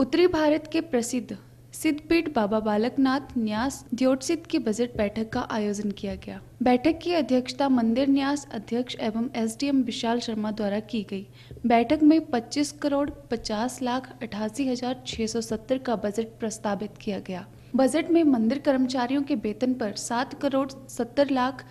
उत्तरी भारत के प्रसिद्ध सिद्धपीठ बाबा बालकनाथ न्यास द्योटसित की बजट बैठक का आयोजन किया गया बैठक की अध्यक्षता मंदिर न्यास अध्यक्ष एवं एसडीएम विशाल शर्मा द्वारा की गई बैठक में 25 करोड़ 50 लाख अठासी हजार सत्तर का बजट प्रस्तावित किया गया बजट में मंदिर कर्मचारियों के वेतन पर सात करोड़ सत्तर लाख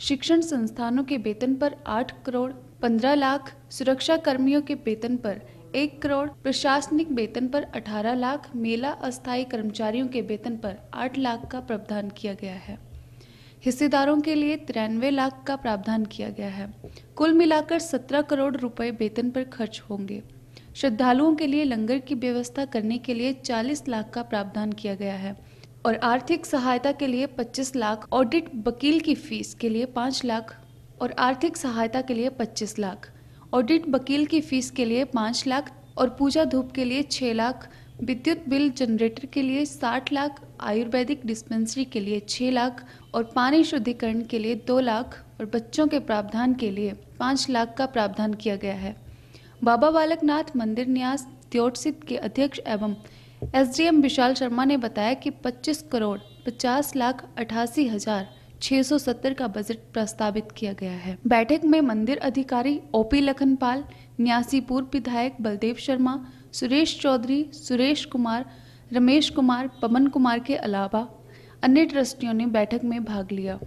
शिक्षण संस्थानों के वेतन पर आठ करोड़ पंद्रह लाख सुरक्षा कर्मियों के वेतन पर एक करोड़ प्रशासनिक वेतन पर 18 लाख मेला अस्थायी कर्मचारियों के वेतन पर 8 लाख का प्रावधान किया गया है हिस्सेदारों के लिए तिरानवे लाख का प्रावधान किया गया है कुल मिलाकर 17 करोड़ रुपए वेतन पर खर्च होंगे श्रद्धालुओं के लिए लंगर की व्यवस्था करने के लिए 40 लाख का प्रावधान किया गया है और आर्थिक सहायता के लिए 25 लाख ऑडिट वकील की फीस के लिए 5 लाख और आर्थिक सहायता के लिए 25 लाख ऑडिट वकील की फीस के लिए पाँच लाख और पूजा धूप के लिए छः लाख विद्युत बिल जनरेटर के लिए साठ लाख आयुर्वेदिक डिस्पेंसरी के लिए छः लाख और पानी शुद्धिकरण के लिए दो लाख और बच्चों के प्रावधान के लिए पाँच लाख का प्रावधान किया गया है बाबा बालकनाथ मंदिर न्यास त्योटसित के अध्यक्ष एवं एसडीएम विशाल शर्मा ने बताया कि 25 करोड़ 50 लाख अठासी हजार 670 का बजट प्रस्तावित किया गया है बैठक में मंदिर अधिकारी ओपी लखनपाल न्यासी पूर्व विधायक बलदेव शर्मा सुरेश चौधरी सुरेश कुमार रमेश कुमार पवन कुमार के अलावा अन्य ट्रस्टियों ने बैठक में भाग लिया